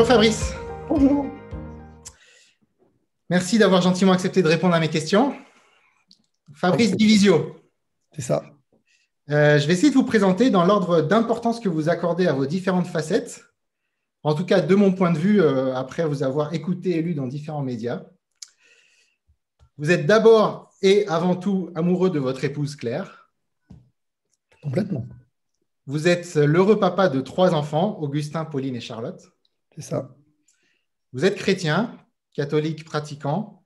Bonjour Fabrice. Bonjour. Merci d'avoir gentiment accepté de répondre à mes questions. Fabrice Divisio. C'est ça. Euh, je vais essayer de vous présenter dans l'ordre d'importance que vous accordez à vos différentes facettes. En tout cas, de mon point de vue, euh, après vous avoir écouté et lu dans différents médias. Vous êtes d'abord et avant tout amoureux de votre épouse Claire. Complètement. Vous êtes l'heureux papa de trois enfants, Augustin, Pauline et Charlotte. C'est ça. Vous êtes chrétien, catholique, pratiquant.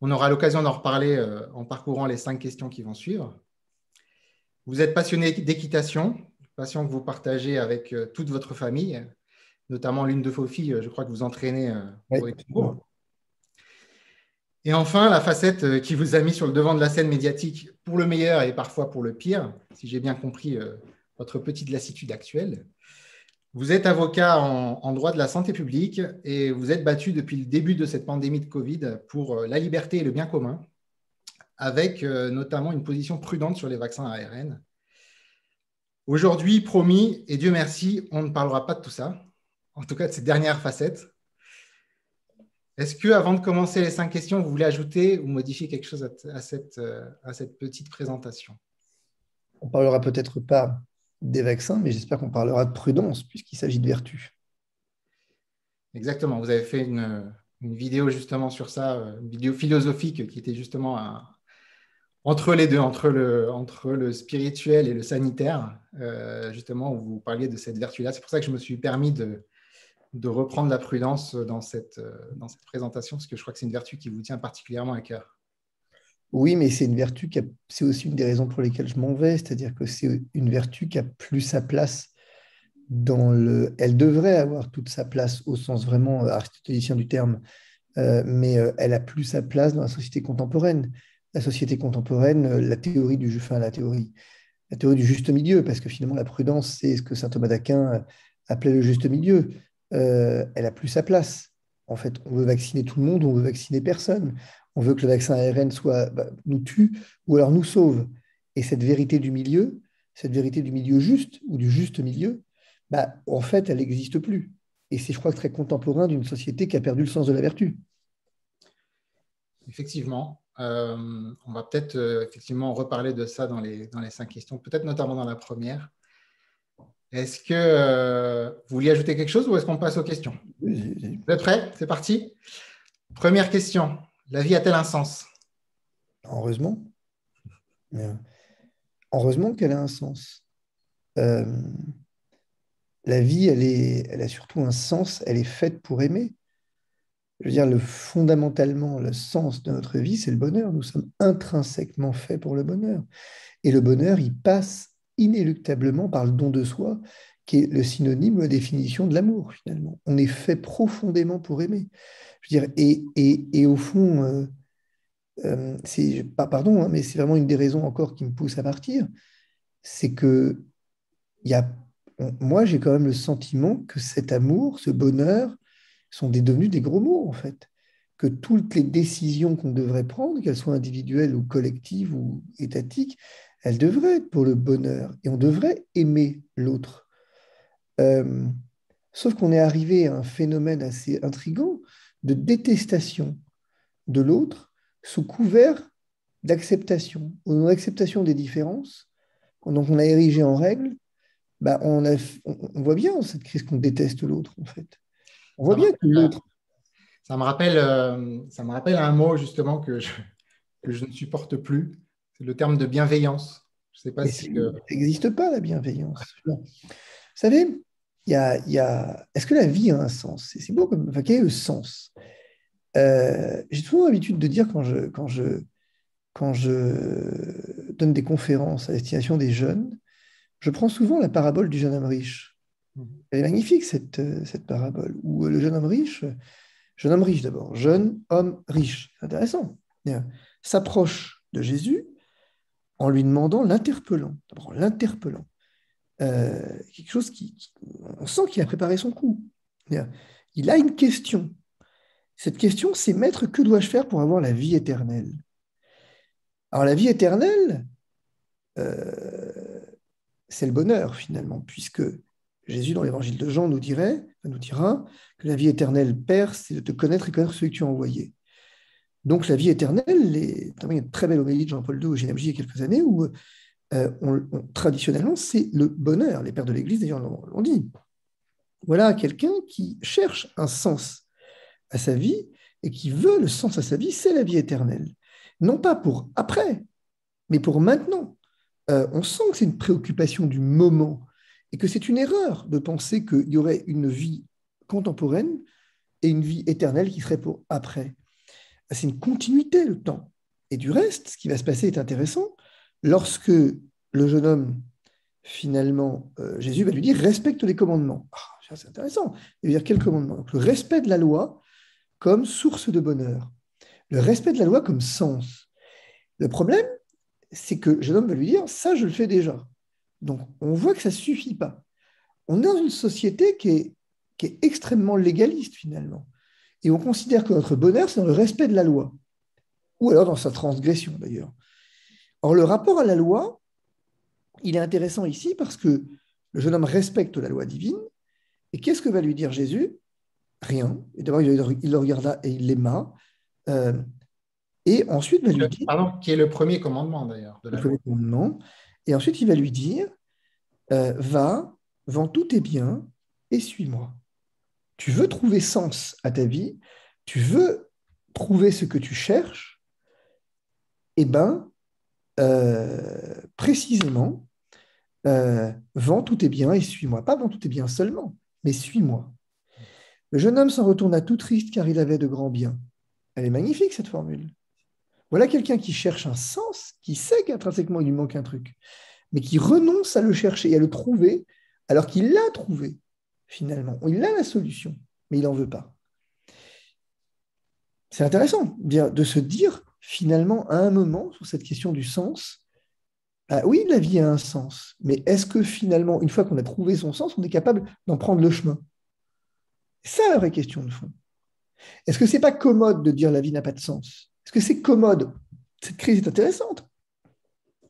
On aura l'occasion d'en reparler euh, en parcourant les cinq questions qui vont suivre. Vous êtes passionné d'équitation, passion que vous partagez avec euh, toute votre famille, notamment l'une de vos filles, euh, je crois que vous entraînez pour Et enfin, la facette qui vous a mis sur le devant de la scène médiatique, pour le meilleur et parfois pour le pire, si j'ai bien compris votre petite lassitude actuelle. Vous êtes avocat en, droit de la santé publique et vous êtes battu depuis le début de cette pandémie de Covid pour euh, la liberté et le bien commun, avec euh, notamment une position prudente sur les vaccins ARN. Aujourd'hui, promis, et Dieu merci, on ne parlera pas de tout ça, en tout cas de ces dernières facettes. Est-ce que, avant de commencer les cinq questions, vous voulez ajouter ou modifier quelque chose à, cette, euh, à cette petite présentation On ne parlera peut-être pas des vaccins, mais j'espère qu'on parlera de prudence puisqu'il s'agit de vertu. Exactement, vous avez fait une, vidéo justement sur ça, euh, une vidéo philosophique qui était justement entre les deux, entre le, spirituel et le sanitaire, euh, justement, où vous parliez de cette vertu-là. C'est pour ça que je me suis permis de, reprendre la prudence euh, dans cette présentation, parce que je crois que c'est une vertu qui vous tient particulièrement à cœur. Oui, mais c'est une vertu qui c'est aussi une des raisons pour lesquelles je m'en vais, c'est-à-dire que c'est une vertu qui a plus sa place dans le. Elle devrait avoir toute sa place au sens vraiment aristotélicien du terme, euh, mais euh, elle a plus sa place dans la société contemporaine. La société contemporaine, euh, la théorie du à la théorie, la théorie du juste milieu, parce que finalement la prudence, c'est ce que saint Thomas d'Aquin appelait le juste milieu. elle a plus sa place. En fait, on veut vacciner tout le monde, on veut vacciner personne on veut que le vaccin ARN soit, bah, nous tue ou alors nous sauve. Et cette vérité du milieu, cette vérité du milieu juste ou du juste milieu, bah, en fait, elle n'existe plus. Et c'est, je crois, très contemporain d'une société qui a perdu le sens de la vertu. Effectivement. Euh, on va peut-être euh, effectivement reparler de ça dans les, cinq questions, peut-être notamment dans la première. Est-ce que euh, vous voulez ajouter quelque chose ou est-ce qu'on passe aux questions Vous êtes prêts C'est parti. Première question. La vie a-t-elle un sens Heureusement. Heureusement qu'elle a un sens. Euh, la vie, elle, est, elle a surtout un sens, elle est faite pour aimer. Je veux dire, le, fondamentalement, le sens de notre vie, c'est le bonheur. Nous sommes intrinsèquement faits pour le bonheur. Et le bonheur, il passe inéluctablement par le don de soi qui est le synonyme, la définition de l'amour, finalement. On est fait profondément pour aimer. dire, et, et, et au fond, euh, euh, pardon, hein, mais c'est vraiment une des raisons encore qui me pousse à partir, c'est que y moi, j'ai quand même le sentiment que cet amour, ce bonheur, sont des, devenus des gros mots, en fait. Que toutes les décisions qu'on devrait prendre, qu'elles soient individuelles ou collectives ou étatiques, elles devraient être pour le bonheur. Et on devrait aimer l'autre. Euh, sauf qu'on est arrivé à un phénomène assez intrigant de détestation de l'autre sous couvert d'acceptation. ou d'acceptation des différences, donc on a érigé en règle, bah on, voit bien cette crise qu'on déteste l'autre, en fait. On voit ça bien que Ça me, rappelle, euh, ça me rappelle un mot, justement, que je, ne supporte plus. C'est le terme de bienveillance. Je sais pas si. Ça n'existe pas, la bienveillance. Ah, Vous savez, y a, y a... est-ce que la vie a un sens C'est beau comme. Enfin, quel est le sens euh, J'ai toujours l'habitude de dire quand je, quand, je, quand je donne des conférences à destination des jeunes, je prends souvent la parabole du jeune homme riche. Mhm. Elle est magnifique, cette, euh, cette parabole, où euh, le jeune homme riche, jeune homme riche d'abord, jeune homme riche, intéressant, s'approche de Jésus en lui demandant, l'interpellant, d'abord l'interpellant. Euh, quelque chose qui, On sent qu'il a préparé son coup. Il a une question. Cette question, c'est Maître, que dois-je faire pour avoir la vie éternelle Alors, la vie éternelle, euh, c'est le bonheur, finalement, puisque Jésus, dans l'évangile de Jean, nous dirait, nous dira que la vie éternelle, Père, c'est de te connaître et connaître celui que tu as envoyé. Donc, la vie éternelle, il y a une très belle homélie de Jean-Paul II au GMJ il y a quelques années où euh, euh, traditionnellement, c'est le bonheur. Les pères de l'Église, d'ailleurs, l'ont dit. Voilà quelqu'un qui cherche un sens à sa vie et qui veut le sens à sa vie, c'est la vie éternelle. Non pas pour après, mais pour maintenant. Euh, on sent que c'est une préoccupation du moment et que c'est une erreur de penser qu'il y aurait une vie contemporaine et une vie éternelle qui serait pour après. C'est une continuité, le temps. Et du reste, ce qui va se passer est intéressant, lorsque le jeune homme, finalement, euh, Jésus va lui dire respecte les commandements. Ah, c'est intéressant. Il va dire quels commandements ?» Le respect de la loi comme source de bonheur, le respect de la loi comme sens. Le problème, c'est que le jeune homme va lui dire ça, je le fais déjà. Donc, on voit que ça ne suffit pas. On est dans une société qui est, qui est extrêmement légaliste, finalement. Et on considère que notre bonheur, c'est dans le respect de la loi, ou alors dans sa transgression, d'ailleurs. Or, le rapport à la loi, il est intéressant ici parce que le jeune homme respecte la loi divine. Et qu'est-ce que va lui dire Jésus Rien. d'abord, il le regarda et il l'aima. Euh, et ensuite, il va lui dire. qui est le premier commandement d'ailleurs. Le Et ensuite, il va lui dire Va, vends tous tes biens et suis-moi. Tu veux trouver sens à ta vie, tu veux trouver ce que tu cherches, eh ben, euh, précisément, euh, vends tout bien et suis-moi. Pas vends tout est bien seulement, mais suis-moi. Le jeune homme s'en retourne tout triste car il avait de grands biens. Elle est magnifique cette formule. Voilà quelqu'un qui cherche un sens, qui sait qu'intrinsèquement il lui manque un truc, mais qui renonce à le chercher et à le trouver alors qu'il l'a trouvé finalement. Il a la solution, mais il n'en veut pas. C'est intéressant de se dire finalement, à un moment, sur cette question du sens, bah oui, la vie a un sens, mais est-ce que finalement, une fois qu'on a trouvé son sens, on est capable d'en prendre le chemin C'est ça la vraie question de fond. Est-ce que c'est pas commode de dire la vie n'a pas de sens Est-ce que c'est commode Cette crise est intéressante.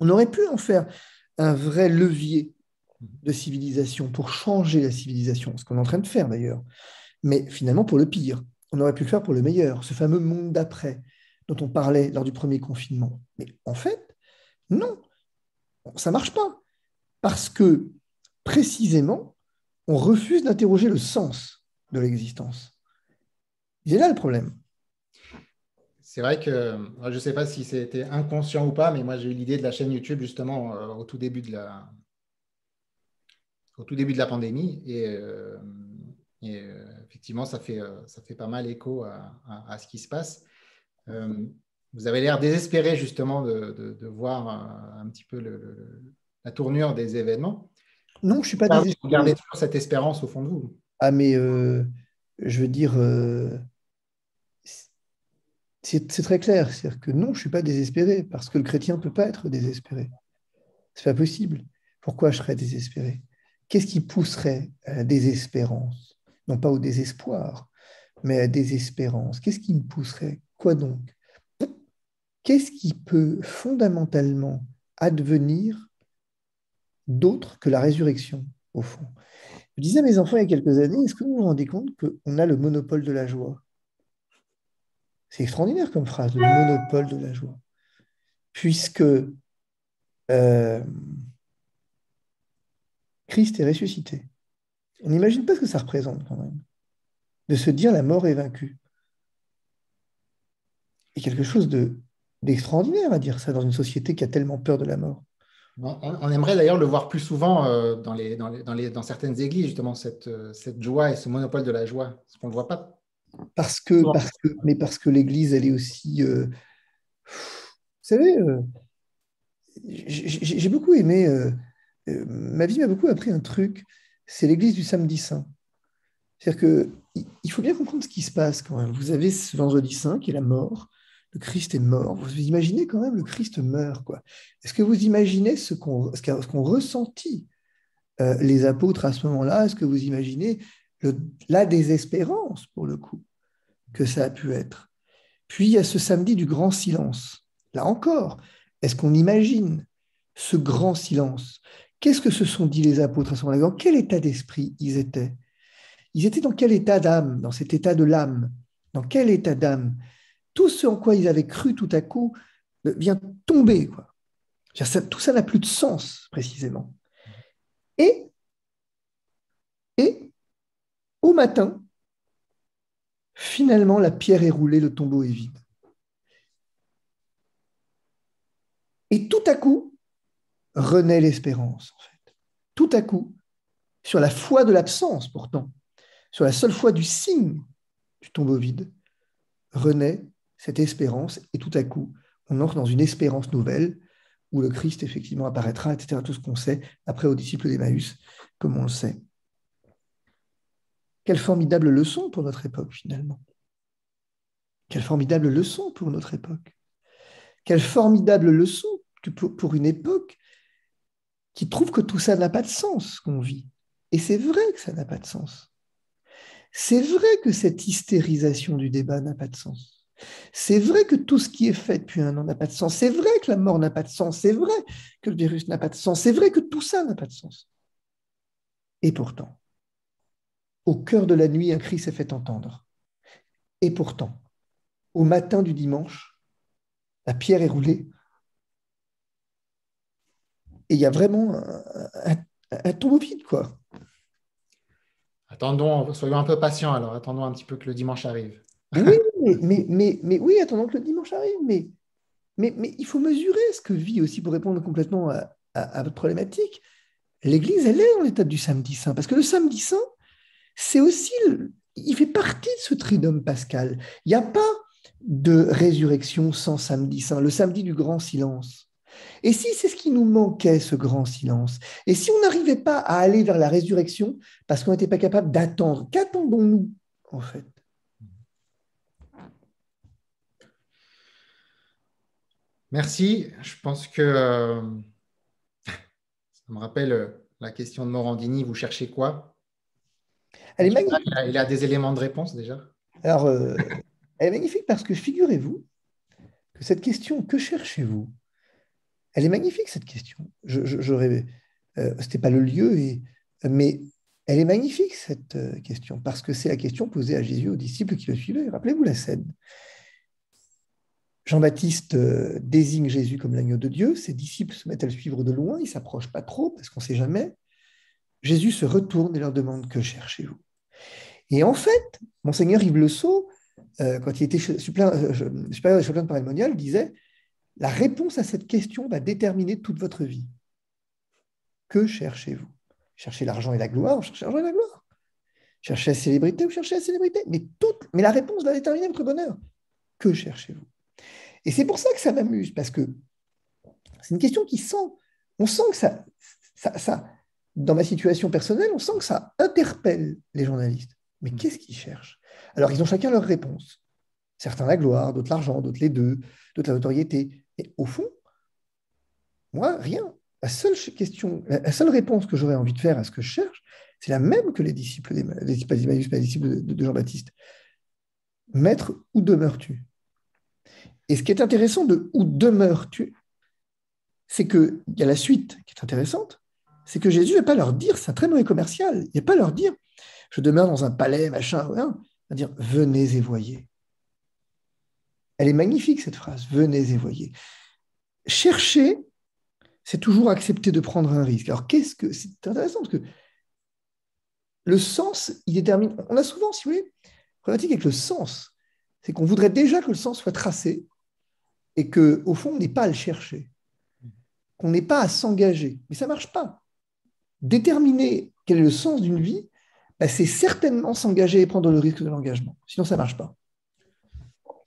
On aurait pu en faire un vrai levier de civilisation pour changer la civilisation, ce qu'on est en train de faire d'ailleurs, mais finalement pour le pire. On aurait pu le faire pour le meilleur, ce fameux monde d'après, dont on parlait lors du premier confinement. Mais en fait, non, ça ne marche pas. Parce que, précisément, on refuse d'interroger le sens de l'existence. Il là le problème. C'est vrai que je ne sais pas si c'était inconscient ou pas, mais moi j'ai eu l'idée de la chaîne YouTube justement euh, au tout début de la, au tout début de la pandémie. Et, euh, euh, effectivement, ça fait, ça fait pas mal écho à, ce qui se passe. Euh, vous avez l'air désespéré justement de, voir euh, un, petit peu la tournure des événements. Non, je ne suis pas désespéré. Vous gardez toujours cette espérance au fond de vous. Ah, mais euh, je veux dire, c'est très clair. C'est-à-dire que non, je ne suis pas désespéré, parce que le chrétien ne peut pas être désespéré. Ce n'est pas possible. Pourquoi je serais désespéré Qu'est-ce qui pousserait à la désespérance Non pas au désespoir, mais à la désespérance. Qu'est-ce qui me pousserait Quoi donc Qu'est-ce qui peut fondamentalement advenir d'autre que la résurrection, au fond Je disais à mes enfants il y a quelques années, est-ce que vous vous rendez compte qu'on a le monopole de la joie C'est extraordinaire comme phrase, le monopole de la joie. Puisque euh, Christ est ressuscité. On n'imagine pas ce que ça représente quand même, de se dire la mort est vaincue quelque chose de, d'extraordinaire à dire ça dans une société qui a tellement peur de la mort. On, aimerait d'ailleurs le voir plus souvent euh, dans, les, dans, certaines églises, justement, cette, euh, cette, joie et ce monopole de la joie, parce qu'on ne voit pas. Parce que, parce mais parce que l'Église, elle est aussi... Euh, vous savez, j'ai beaucoup aimé... ma vie m'a beaucoup appris un truc, c'est l'Église du samedi saint. C'est-à-dire qu'il faut bien comprendre ce qui se passe quand même. Vous avez ce vendredi saint qui est la mort, Christ est mort. Vous imaginez quand même, le Christ meurt. quoi. Est-ce que vous imaginez ce qu'ont ressentit ressenti euh, les apôtres à ce moment-là Est-ce que vous imaginez la désespérance, pour le coup, que ça a pu être Puis il y a ce samedi du grand silence. Là encore, est-ce qu'on imagine ce grand silence Qu'est-ce que se sont dit les apôtres à ce moment-là Dans quel état d'esprit ils étaient Ils étaient dans quel état d'âme Dans cet état de l'âme Dans quel état d'âme tout ce en quoi ils avaient cru tout à coup euh, vient tomber. Quoi. tout ça n'a plus de sens, précisément. Et, et au matin, finalement, la pierre est roulée, le tombeau est vide. Et tout à coup, renaît l'espérance, en fait. Tout à coup, sur la foi de l'absence, pourtant, sur la seule foi du signe du tombeau vide, renaît cette espérance, et tout à coup, on entre dans une espérance nouvelle où le Christ effectivement apparaîtra, etc. Tout ce qu'on sait après aux disciples d'Emmaüs, comme on le sait. Quelle formidable leçon pour notre époque finalement. Quelle formidable leçon pour notre époque. Quelle formidable leçon pour une époque qui trouve que tout ça n'a pas de sens qu'on vit. Et c'est vrai que ça n'a pas de sens. C'est vrai que cette hystérisation du débat n'a pas de sens. C'est vrai que tout ce qui est fait depuis un an n'a pas de sens. C'est vrai que la mort n'a pas de sens. C'est vrai que le virus n'a pas de sens. C'est vrai que tout ça n'a pas de sens. Et pourtant, au cœur de la nuit, un cri s'est fait entendre. Et pourtant, au matin du dimanche, la pierre est roulée. Et il y a vraiment un, tombeau vide, quoi. Attendons, soyons un peu patients alors, attendons un petit peu que le dimanche arrive. Oui, mais, oui, attendons que le dimanche arrive, mais, il faut mesurer ce que vit aussi pour répondre complètement à, votre problématique. L'Église, elle est en l'état du samedi saint, parce que le samedi saint, c'est aussi, il fait partie de ce tridome pascal. Il n'y a pas de résurrection sans samedi saint, le samedi du grand silence. Et si c'est ce qui nous manquait, ce grand silence, et si on n'arrivait pas à aller vers la résurrection parce qu'on n'était pas capable d'attendre, qu'attendons-nous en fait Merci. Je pense que euh, ça me rappelle euh, la question de Morandini. Vous cherchez quoi Elle est magnifique. Il a, des éléments de réponse déjà. Alors, euh, elle est magnifique parce que figurez-vous que cette question que cherchez-vous Elle est magnifique cette question. Ce n'était pas le lieu, mais elle est magnifique cette question parce que c'est la question posée à Jésus aux disciples qui le suivaient. Rappelez-vous la scène. Jean-Baptiste euh, désigne Jésus comme l'agneau de Dieu, ses disciples se mettent à le suivre de loin, ils ne s'approchent pas trop parce qu'on ne sait jamais. Jésus se retourne et leur demande Que cherchez-vous Et en fait, Monseigneur Yves Le Sceau, euh, quand il était euh, supérieur des de parémonial, disait La réponse à cette question va déterminer toute votre vie. Que cherchez-vous Cherchez l'argent et la gloire, cherchez l'argent et la gloire. Cherchez la célébrité ou cherchez la célébrité. Mais, toute, mais la réponse va déterminer votre bonheur. Que cherchez-vous et c'est pour ça que ça m'amuse, parce que c'est une question qui sent, on sent que ça, ça, dans ma situation personnelle, on sent que ça interpelle les journalistes. Mais mm. qu'est-ce qu'ils cherchent Alors, ils ont chacun leur réponse. Certains la gloire, d'autres l'argent, d'autres les deux, d'autres la notoriété. Et au fond, moi, rien. La seule question, la seule réponse que j'aurais envie de faire à ce que je cherche, c'est la même que les disciples des les disciples de Jean-Baptiste. Maître, où demeures-tu et ce qui est intéressant de où demeures-tu, c'est qu'il y a la suite qui est intéressante, c'est que Jésus ne va pas leur dire, c'est un très mauvais commercial, il ne va pas leur dire, je demeure dans un palais, machin, rien, il va dire, venez et voyez. Elle est magnifique cette phrase, venez et voyez. Chercher, c'est toujours accepter de prendre un risque. Alors qu'est-ce que c'est intéressant parce que le sens, il détermine. On a souvent, si vous voulez, problématique avec le sens, c'est qu'on voudrait déjà que le sens soit tracé et que au fond on n'est pas à le chercher, qu'on n'est pas à s'engager. Mais ça marche pas. Déterminer quel est le sens d'une vie, bah, c'est certainement s'engager et prendre le risque de l'engagement. Sinon ça marche pas.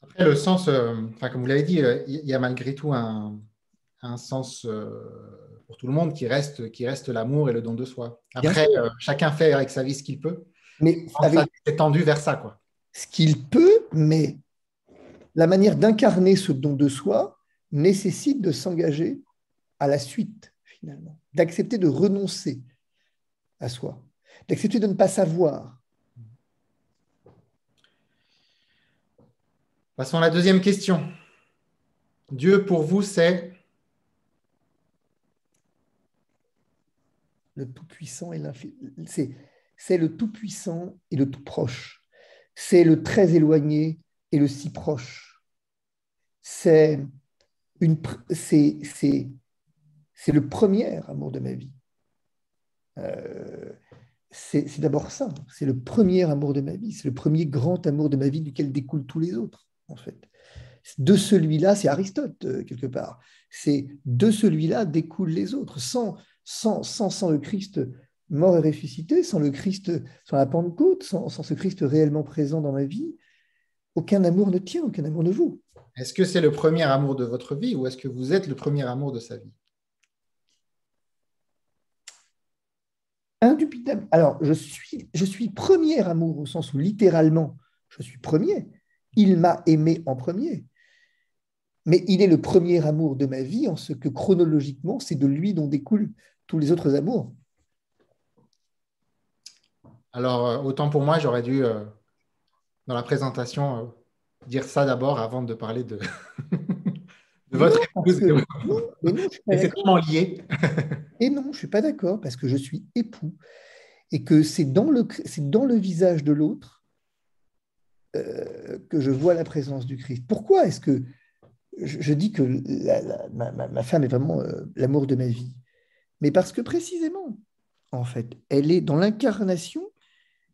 Après le sens, euh, comme vous l'avez dit, euh, il y a malgré tout un, sens euh, pour tout le monde qui reste, qui reste l'amour et le don de soi. Après, chacun fait avec sa vie ce qu'il peut. Mais tendu vers ça, quoi. Ce qu'il peut, mais la manière d'incarner ce don de soi nécessite de s'engager à la suite, finalement, d'accepter de renoncer à soi, d'accepter de ne pas savoir. Passons à la deuxième question. Dieu pour vous, c'est le Tout-Puissant et l'infini. C'est, le Tout-Puissant et le Tout-Proche. C'est le très éloigné et le si proche. C'est le premier amour de ma vie. Euh, c'est d'abord ça, c'est le premier amour de ma vie, c'est le premier grand amour de ma vie duquel découlent tous les autres, en fait. De celui-là, c'est Aristote, euh, quelque part, c'est de celui-là découlent les autres. Sans, sans, sans, sans, le Christ mort et ressuscité, sans le Christ, sans la Pentecôte, sans ce Christ réellement présent dans ma vie, aucun amour ne tient, aucun amour de vous. Est-ce que c'est le premier amour de votre vie ou est-ce que vous êtes le premier amour de sa vie Indubitable. Alors, je suis, je suis premier amour au sens où littéralement, je suis premier. Il m'a aimé en premier. Mais il est le premier amour de ma vie en ce que chronologiquement, c'est de lui dont découlent tous les autres amours. Alors, euh, autant pour moi, j'aurais dû euh, dans la présentation euh, dire ça d'abord avant de parler de, votre épouse. c'est comment lié. et non, je ne suis pas d'accord parce que je suis époux et que c'est dans, le, c'est dans le visage de l'autre euh, que je vois la présence du Christ. Pourquoi est-ce que je, dis que ma, femme est vraiment euh, l'amour de ma vie Mais parce que précisément, en fait, elle est dans l'incarnation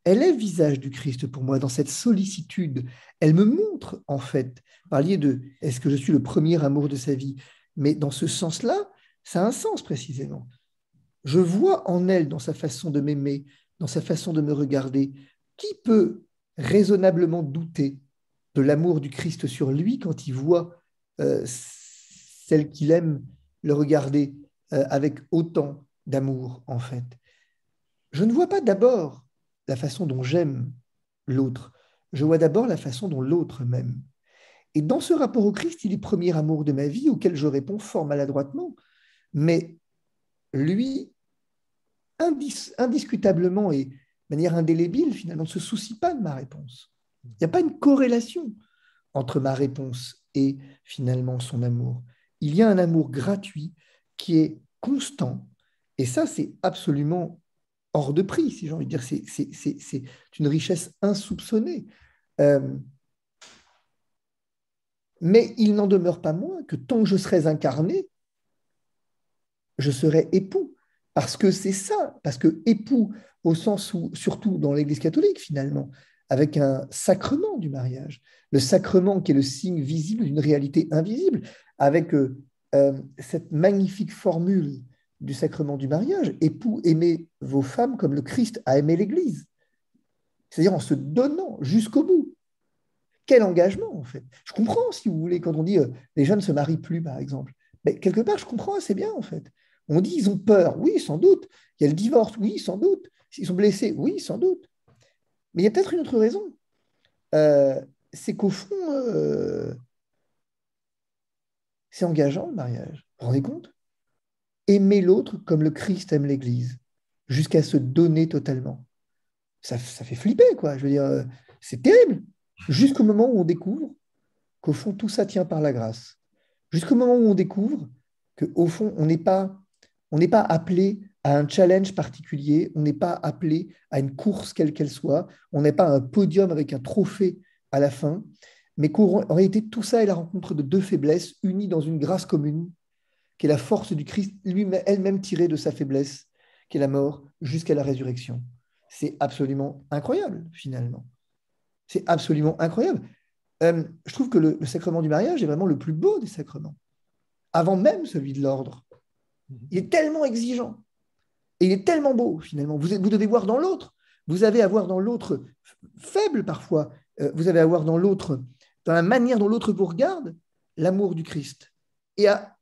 elle est visage du Christ pour moi dans cette sollicitude. Elle me montre, en fait, parliez de est-ce que je suis le premier amour de sa vie Mais dans ce sens-là, ça a un sens précisément. Je vois en elle, dans sa façon de m'aimer, dans sa façon de me regarder, qui peut raisonnablement douter de l'amour du Christ sur lui quand il voit euh, celle qu'il aime le regarder euh, avec autant d'amour, en fait. Je ne vois pas d'abord la façon dont j'aime l'autre. Je vois d'abord la façon dont l'autre m'aime. Et dans ce rapport au Christ, il est premier amour de ma vie auquel je réponds fort maladroitement. Mais lui, indiscutablement et de manière indélébile, finalement, ne se soucie pas de ma réponse. Il n'y a pas une corrélation entre ma réponse et finalement son amour. Il y a un amour gratuit qui est constant. Et ça, c'est absolument hors de prix, si j'ai envie de dire. C'est une richesse insoupçonnée. Euh, mais il n'en demeure pas moins que tant que je serai incarné, je serai époux. Parce que c'est ça, parce que époux, au sens où, surtout dans l'Église catholique finalement, avec un sacrement du mariage, le sacrement qui est le signe visible d'une réalité invisible, avec euh, euh, cette magnifique formule du sacrement du mariage. Époux, aimez vos femmes comme le Christ a aimé l'Église. C'est-à-dire en se donnant jusqu'au bout. Quel engagement, en fait. Je comprends, si vous voulez, quand on dit euh, les jeunes ne se marient plus, par exemple. Mais quelque part, je comprends assez bien, en fait. On dit ils ont peur, oui, sans doute. Il y a le divorce, oui, sans doute. Ils sont blessés, oui, sans doute. Mais il y a peut-être une autre raison. Euh, c'est qu'au fond, euh, c'est engageant le mariage. Vous vous rendez compte aimer l'autre comme le Christ aime l'Église, jusqu'à se donner totalement. Ça, fait flipper, quoi. Je veux dire, c'est terrible. Jusqu'au moment où on découvre qu'au fond, tout ça tient par la grâce. Jusqu'au moment où on découvre qu'au fond, on n'est pas, pas appelé à un challenge particulier, on n'est pas appelé à une course quelle qu'elle soit, on n'est pas un podium avec un trophée à la fin, mais qu'en réalité, tout ça est la rencontre de deux faiblesses unies dans une grâce commune qui est la force du Christ elle-même tirée de sa faiblesse, qui est la mort, jusqu'à la résurrection. C'est absolument incroyable, finalement. C'est absolument incroyable. Euh, je trouve que le, sacrement du mariage est vraiment le plus beau des sacrements, avant même celui de l'ordre. Mhm. Il est tellement exigeant et il est tellement beau, finalement. Vous, vous devez voir dans l'autre. Vous avez à voir dans l'autre faible parfois. Euh, vous avez à voir dans l'autre, dans la manière dont l'autre vous regarde, l'amour du Christ. Et à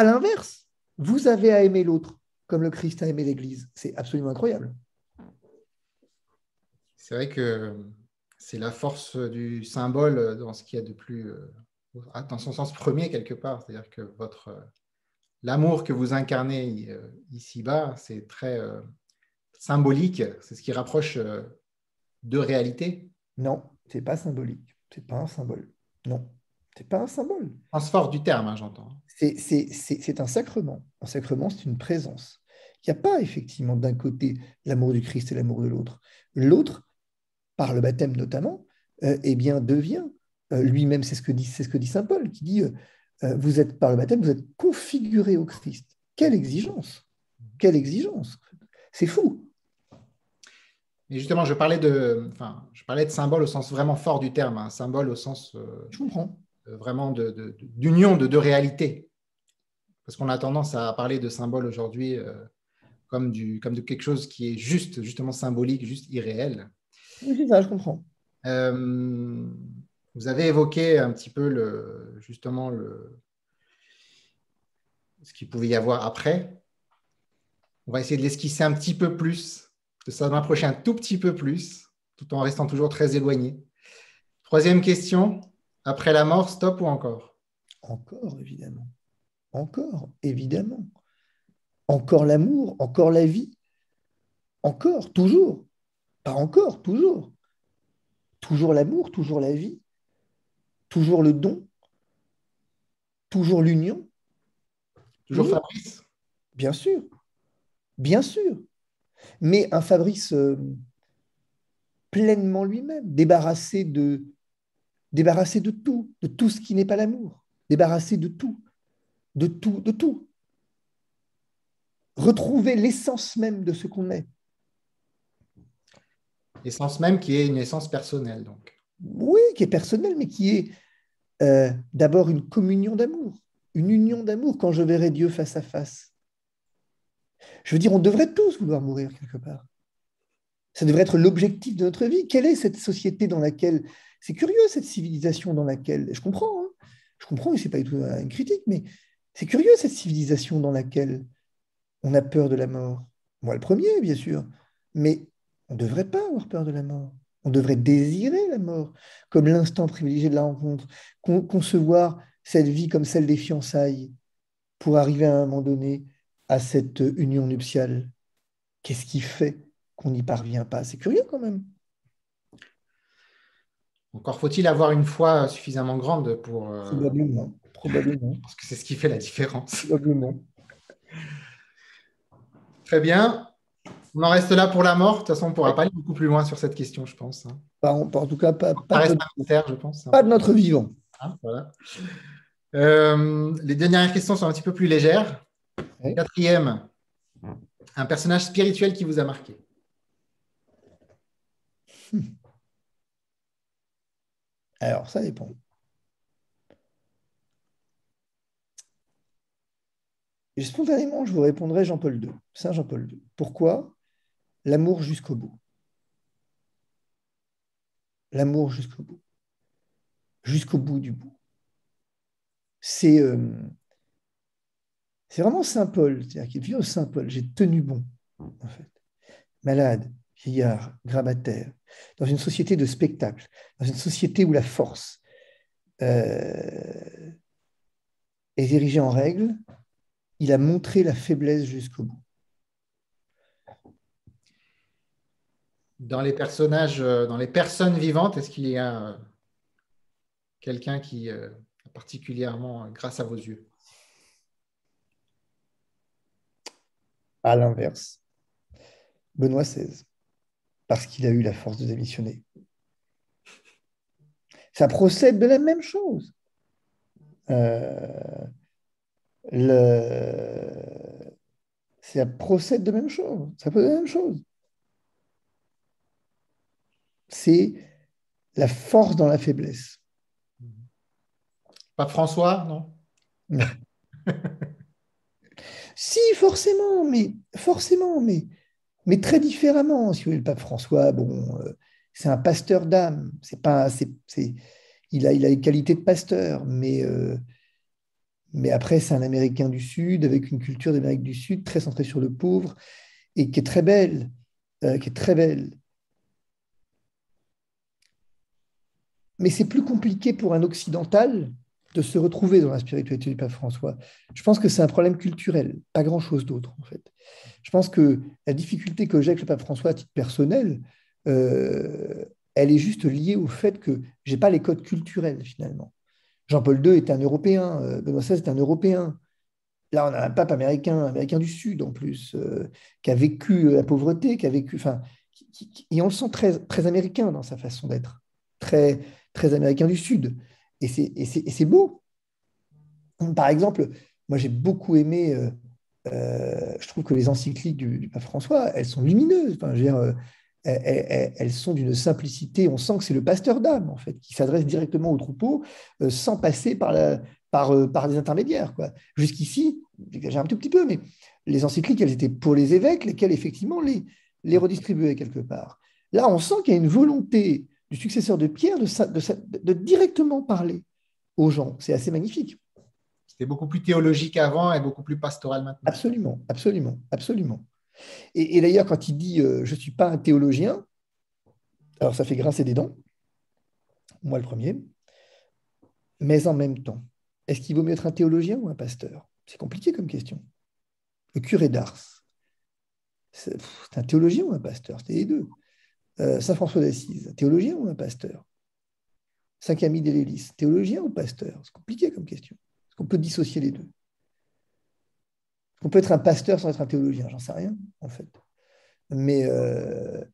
à l'inverse, vous avez à aimer l'autre comme le Christ a aimé l'Église. C'est absolument incroyable. C'est vrai que c'est la force du symbole dans ce qu'il y a de plus, euh, dans son sens premier quelque part. C'est-à-dire que votre euh, l'amour que vous incarnez euh, ici-bas, c'est très symbolique. C'est ce qui rapproche de réalité. Non, c'est pas symbolique. C'est pas un symbole. Non. C'est pas un symbole. En fort du terme, hein, j'entends. C'est un sacrement. Un sacrement, c'est une présence. Il n'y a pas effectivement d'un côté l'amour du Christ et l'amour de l'autre. L'autre, par le baptême notamment, euh, eh bien devient euh, lui-même. C'est ce que dit, ce que dit saint Paul, qui dit euh, vous êtes par le baptême, vous êtes configuré au Christ. Quelle exigence Quelle exigence C'est fou. Mais justement, je parlais de, enfin, je parlais de symbole au sens vraiment fort du terme, un hein, symbole au sens. Je comprends. Euh, vraiment d'union de, de, deux réalités. Parce qu'on a tendance à parler de symboles aujourd'hui euh, comme, du, comme de quelque chose qui est juste, justement symbolique, juste irréel. Oui, ça, je comprends. Euh, vous avez évoqué un petit peu le, justement le, ce qu'il pouvait y avoir après. On va essayer de l'esquisser un petit peu plus, de s'en approcher un tout petit peu plus, tout en restant toujours très éloigné. Troisième question, après la mort, stop ou encore Encore, évidemment. Encore, évidemment. Encore l'amour, encore la vie. Encore, toujours. Pas encore, toujours. Toujours l'amour, toujours la vie. Toujours le don. Toujours l'union. Toujours Fabrice Bien sûr. Bien sûr. Mais un Fabrice euh, pleinement lui-même, débarrassé de, Débarrasser de tout, de tout ce qui n'est pas l'amour, Débarrasser de tout, de tout, de tout. Retrouver l'essence même de ce qu'on est. L'essence même qui est une essence personnelle, donc. Oui, qui est personnelle, mais qui est euh, d'abord une communion d'amour, une union d'amour quand je verrai Dieu face à face. Je veux dire, on devrait tous vouloir mourir quelque part. Ça devrait être l'objectif de notre vie. Quelle est cette société dans laquelle... C'est curieux, cette civilisation dans laquelle... Je comprends, hein. je comprends, et ce pas tout une critique, mais c'est curieux, cette civilisation dans laquelle on a peur de la mort. Moi le premier, bien sûr. Mais on ne devrait pas avoir peur de la mort. On devrait désirer la mort comme l'instant privilégié de la rencontre, concevoir cette vie comme celle des fiançailles pour arriver à un moment donné à cette union nuptiale. Qu'est-ce qui fait qu'on n'y parvient pas. C'est curieux quand même. Encore faut-il avoir une foi suffisamment grande pour. Euh, Probablement. Probablement. Parce que c'est ce qui fait la différence. Probablement. Très bien. On en reste là pour la mort. De toute façon, on ne pourra pas aller beaucoup plus loin sur cette question, je pense. Hein. Pas, en tout cas, pas, de, notre... Hein. pas de notre vivant. Hein, euh, les dernières questions sont un petit peu plus légères. Quatrième, un personnage spirituel qui vous a marqué. Alors, ça dépend. Et spontanément, je vous répondrai Jean-Paul II, Saint Jean-Paul II. Pourquoi L'amour jusqu'au bout. L'amour jusqu'au bout. Jusqu'au bout du bout. C'est euh, c'est vraiment Saint Paul, c'est-à-dire qu'il au Saint Paul, j'ai tenu bon, en fait. Malade, vieillard, grabataire, dans une société de spectacle, dans une société où la force euh, est dirigée en règle, il a montré la faiblesse jusqu'au bout. Dans les personnages, euh, dans les personnes vivantes, est-ce qu'il y a euh, quelqu'un qui a particulièrement grâce à vos yeux À l'inverse, Benoît XVI parce qu'il a eu la force de démissionner. Ça procède de la même chose. Euh, ça procède de même chose. Ça peut la même chose. C'est la force dans la faiblesse. Pas François, non, non. Si, forcément, mais forcément, mais mais très différemment. Si vous voulez, le pape François, bon, euh, c'est un pasteur d'âme. C'est pas, c'est, il a, il a les qualités de pasteur, mais euh, mais après, c'est un Américain du Sud avec une culture d'Amérique du Sud très centrée sur le pauvre et qui est très belle, euh, qui est très belle. Mais c'est plus compliqué pour un occidental de se retrouver dans la spiritualité du pape François. Je pense que c'est un problème culturel, pas grand-chose d'autre en fait. Je pense que la difficulté que j'ai avec le pape François à titre personnel, euh, elle est juste liée au fait que je n'ai pas les codes culturels finalement. Jean-Paul II est un Européen, euh, Benoît XVI est un Européen. Là, on a un pape américain, américain du Sud en plus, euh, qui a vécu la pauvreté, qui a vécu, enfin, et on le sent très, très américain dans sa façon d'être, très, très américain du Sud et c'est beau. Par exemple, moi j'ai beaucoup aimé, euh, euh, je trouve que les encycliques du, pape François, elles sont lumineuses. Euh, elles, sont d'une simplicité, on sent que c'est le pasteur d'âme en fait, qui s'adresse directement au troupeau sans passer par, la, par des intermédiaires. Jusqu'ici, j'ai un tout petit peu, mais les encycliques, elles étaient pour les évêques, lesquels effectivement les, les redistribuaient quelque part. Là, on sent qu'il y a une volonté du successeur de Pierre de, de, directement parler aux gens. C'est assez magnifique. C'était beaucoup plus théologique avant et beaucoup plus pastoral maintenant. Absolument, absolument, absolument. Et, d'ailleurs, quand il dit euh, je ne suis pas un théologien, alors ça fait grincer des dents, moi le premier, mais en même temps, est-ce qu'il vaut mieux être un théologien ou un pasteur C'est compliqué comme question. Le curé d'Ars, c'est un théologien ou un pasteur C'est les deux. Euh, Saint François d'Assise, théologien ou un pasteur Saint Camille Lélis, théologien ou pasteur C'est compliqué comme question. Est-ce qu'on peut dissocier les deux est qu'on peut être un pasteur sans être un théologien J'en sais rien, en fait. Mais, euh,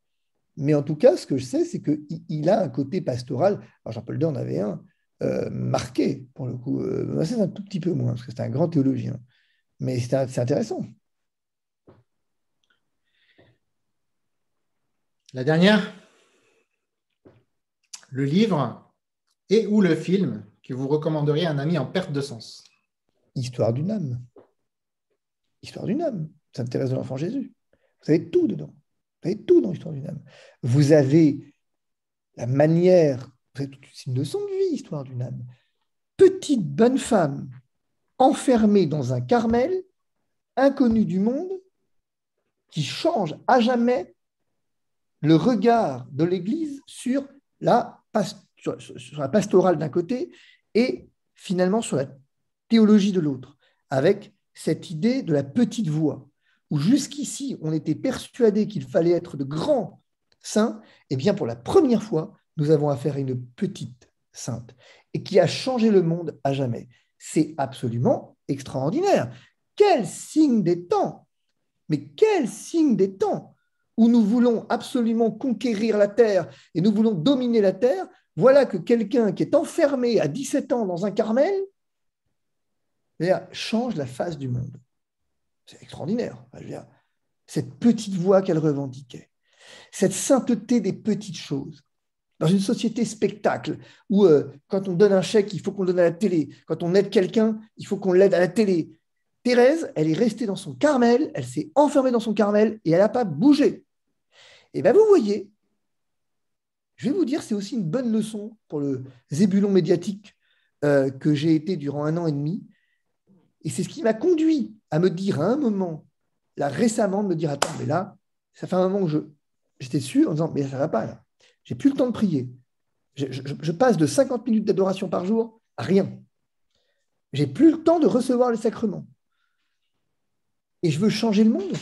mais en tout cas, ce que je sais, c'est qu'il a un côté pastoral. Alors, Jean-Paul II en avait un, euh, marqué, pour le coup. c'est un tout petit peu moins, parce que c'est un grand théologien. Mais c'est intéressant. La dernière, le livre et ou le film que vous recommanderiez à un ami en perte de sens. Histoire d'une âme. Histoire d'une âme. Ça Thérèse de l'enfant Jésus. Vous avez tout dedans. Vous avez tout dans l'histoire d'une âme. Vous avez la manière, vous une leçon de vie, histoire d'une âme. Petite bonne femme enfermée dans un Carmel, inconnue du monde, qui change à jamais le regard de l'Église sur la, pastorale d'un côté et finalement sur la théologie de l'autre, avec cette idée de la petite voix, où jusqu'ici on était persuadé qu'il fallait être de grands saints, et eh bien pour la première fois, nous avons affaire à une petite sainte, et qui a changé le monde à jamais. C'est absolument extraordinaire. Quel signe des temps Mais quel signe des temps où nous voulons absolument conquérir la terre et nous voulons dominer la terre, voilà que quelqu'un qui est enfermé à 17 ans dans un carmel eh change la face du monde. C'est extraordinaire. cette petite voix qu'elle revendiquait, cette sainteté des petites choses. Dans une société spectacle, où euh, quand on donne un chèque, il faut qu'on le donne à la télé. Quand on aide quelqu'un, il faut qu'on l'aide à la télé. Thérèse, elle est restée dans son Carmel, elle s'est enfermée dans son Carmel et elle n'a pas bougé. Et eh bien vous voyez, je vais vous dire, c'est aussi une bonne leçon pour le zébulon médiatique euh, que j'ai été durant un an et demi. Et c'est ce qui m'a conduit à me dire à un moment, là récemment, de me dire Attends, mais là, ça fait un moment que j'étais sûr en disant Mais ça ne va pas là, j'ai plus le temps de prier. Je, passe de 50 minutes d'adoration par jour à rien. J'ai plus le temps de recevoir les sacrements et je veux changer le monde,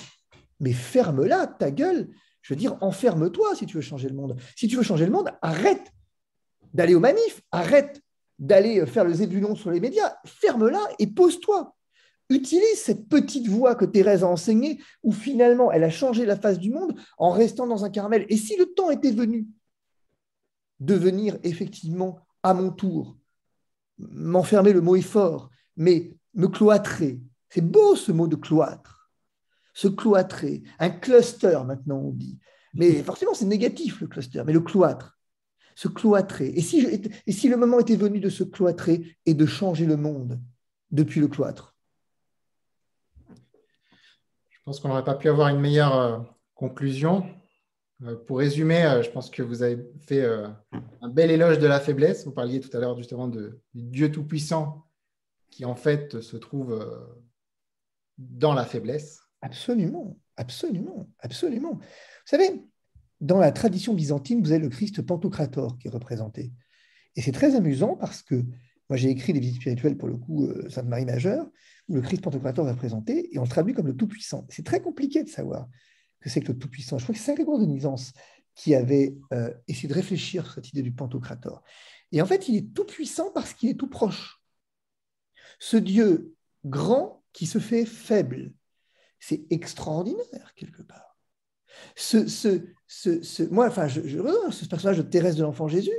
mais ferme-la, ta gueule. Je veux dire, enferme-toi si tu veux changer le monde. Si tu veux changer le monde, arrête d'aller aux manifs, arrête d'aller euh, faire le zébulon sur les médias, ferme-la et pose-toi. Utilise cette petite voix que Thérèse a enseignée, où finalement elle a changé la face du monde en restant dans un carmel. Et si le temps était venu de venir effectivement à mon tour, m'enfermer, le mot est fort, mais me cloîtrer, c'est beau ce mot de cloître, se cloîtrer, un cluster maintenant on dit. Mais forcément c'est négatif le cluster, mais le cloître, se cloîtrer. Et si, le moment était venu de se cloîtrer et de changer le monde depuis le cloître Je pense qu'on n'aurait pas pu avoir une meilleure euh, conclusion. Euh, pour résumer, euh, je pense que vous avez fait un bel éloge de la faiblesse. Vous parliez tout à l'heure justement de, du Dieu Tout-Puissant qui en fait se trouve dans la faiblesse. Absolument, absolument, absolument. Vous savez, dans la tradition byzantine, vous avez le Christ Pantocrator qui est représenté. Et c'est très amusant parce que moi j'ai écrit des visites spirituelles pour le coup euh, Sainte Marie Majeure, où le Christ Pantocrator est représenté et on le traduit comme le Tout-Puissant. C'est très compliqué de savoir que c'est que le Tout-Puissant. Je crois que c'est Saint-Grégoire de qui avait euh, essayé de réfléchir sur cette idée du Pantocrator. Et en fait, il est tout-puissant parce qu'il est tout proche. Ce Dieu grand qui se fait faible. C'est extraordinaire, quelque part. Ce, ce, ce, moi, enfin, je, ce personnage de Thérèse de l'Enfant Jésus,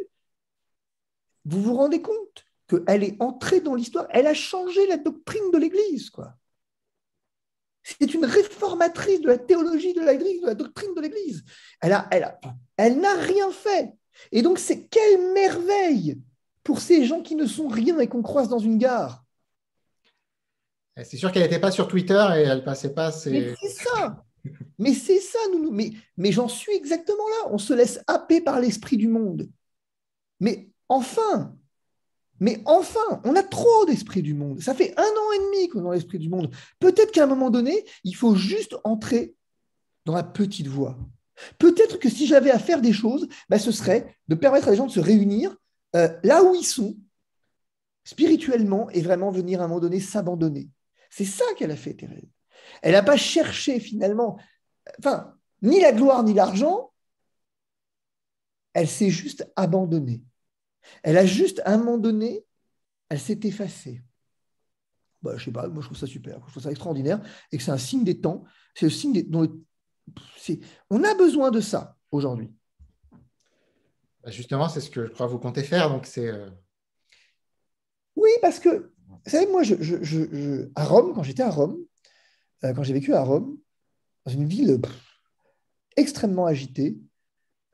vous vous rendez compte qu'elle est entrée dans l'histoire, elle a changé la doctrine de l'Église, quoi. C'est une réformatrice de la théologie de l'Église, de la doctrine de l'Église. Elle a, elle a, elle n'a rien fait. Et donc, c'est quelle merveille pour ces gens qui ne sont rien et qu'on croise dans une gare. Eh, c'est sûr qu'elle n'était pas sur Twitter et elle passait pas ses... Mais c'est ça Mais c'est ça, nous. Mais, mais j'en suis exactement là On se laisse happer par l'esprit du monde. Mais enfin mais enfin, on a trop d'esprit du monde. Ça fait un an et demi qu'on est dans l'esprit du monde. Peut-être qu'à un moment donné, il faut juste entrer dans la petite voie. Peut-être que si j'avais à faire des choses, bah, ce serait de permettre à des gens de se réunir euh, là où ils sont, spirituellement, et vraiment venir à un moment donné s'abandonner. C'est ça qu'elle a fait, Thérèse. Elle n'a pas cherché finalement, enfin, ni la gloire ni l'argent. Elle s'est juste abandonnée. Elle a juste, à un moment donné, elle s'est effacée. Je bah, je sais pas, moi je trouve ça super, je trouve ça extraordinaire et que c'est un signe des temps. C'est le signe des. on a besoin de ça aujourd'hui. Bah, justement, c'est ce que je crois vous comptez faire. Donc c'est. Euh, oui, parce que vous savez, moi, à Rome, quand j'étais à Rome, euh, quand j'ai vécu à Rome, dans une ville euh, extrêmement agitée,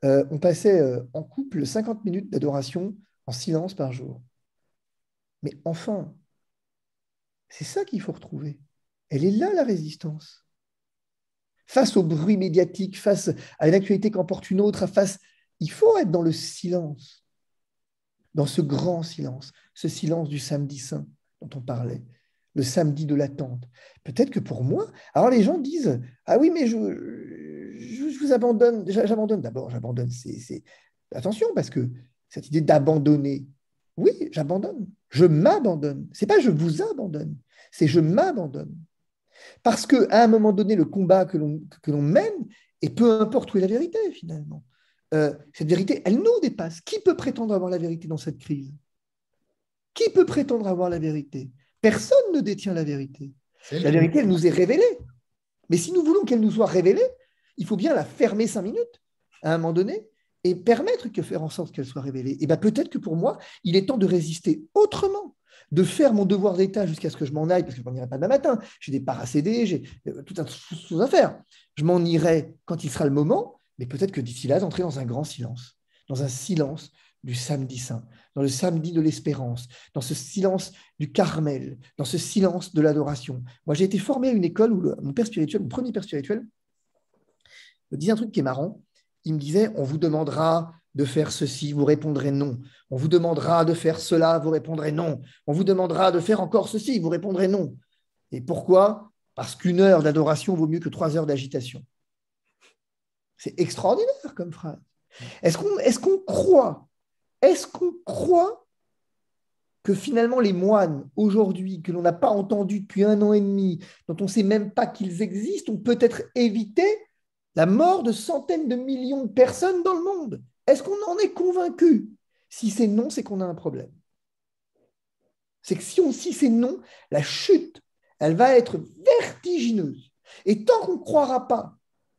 euh, on passait en couple 50 minutes d'adoration en silence par jour. Mais enfin, c'est ça qu'il faut retrouver. Elle est là, la résistance. Face au bruit médiatique, face à une actualité qu'emporte une autre, face, il faut être dans le silence, dans ce grand silence, ce silence du samedi saint dont on parlait, le samedi de l'attente. Peut-être que pour moi, alors les gens disent Ah oui, mais je, je, vous abandonne, j'abandonne. D'abord, j'abandonne. C'est, Attention, parce que cette idée d'abandonner, oui, j'abandonne. Je m'abandonne. C'est pas je vous abandonne, c'est je m'abandonne. Parce qu'à un moment donné, le combat que l'on, que l'on mène, et peu importe où est la vérité finalement, euh, cette vérité, elle nous dépasse. Qui peut prétendre avoir la vérité dans cette crise qui peut prétendre avoir la vérité Personne ne détient la vérité. La vérité, elle nous est révélée. Mais si nous voulons qu'elle nous soit révélée, il faut bien la fermer cinq minutes à un moment donné et permettre que faire en sorte qu'elle soit révélée. Et eh bien peut-être que pour moi, il est temps de résister autrement, de faire mon devoir d'État jusqu'à ce que je m'en aille, parce que je m'en irai pas demain matin. J'ai des paracédés, j'ai euh, tout un tas de choses à faire. Je m'en irai quand il sera le moment, mais peut-être que d'ici là, d'entrer dans un grand silence, dans un silence du samedi saint, dans le samedi de l'espérance, dans ce silence du Carmel, dans ce silence de l'adoration. Moi, j'ai été formé à une école où mon père spirituel, mon premier père spirituel, me disait un truc qui est marrant. Il me disait, on vous demandera de faire ceci, vous répondrez non. On vous demandera de faire cela, vous répondrez non. On vous demandera de faire encore ceci, vous répondrez non. Et pourquoi Parce qu'une heure d'adoration vaut mieux que trois heures d'agitation. C'est extraordinaire comme phrase. Est-ce qu'on est croit est-ce qu'on croit que finalement les moines aujourd'hui, que l'on n'a pas entendu depuis un an et demi, dont on ne sait même pas qu'ils existent, ont peut-être évité la mort de centaines de millions de personnes dans le monde Est-ce qu'on en est convaincu Si c'est non, c'est qu'on a un problème. C'est que si, on, si c'est non, la chute, elle va être vertigineuse. Et tant qu'on ne croira pas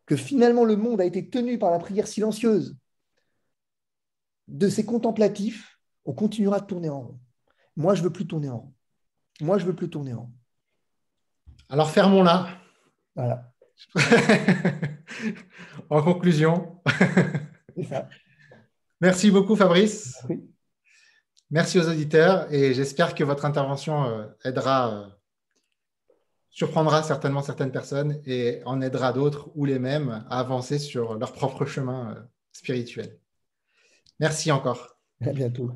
que finalement le monde a été tenu par la prière silencieuse, de ces contemplatifs, on continuera de tourner en rond. Moi, je veux plus tourner en rond. Moi, je veux plus tourner en rond. Alors, fermons-la. Voilà. en conclusion. Merci beaucoup, Fabrice. Merci aux auditeurs et j'espère que votre intervention euh, aidera, euh, surprendra certainement certaines personnes et en aidera d'autres ou les mêmes à avancer sur leur propre chemin euh, spirituel. Merci encore. À bientôt.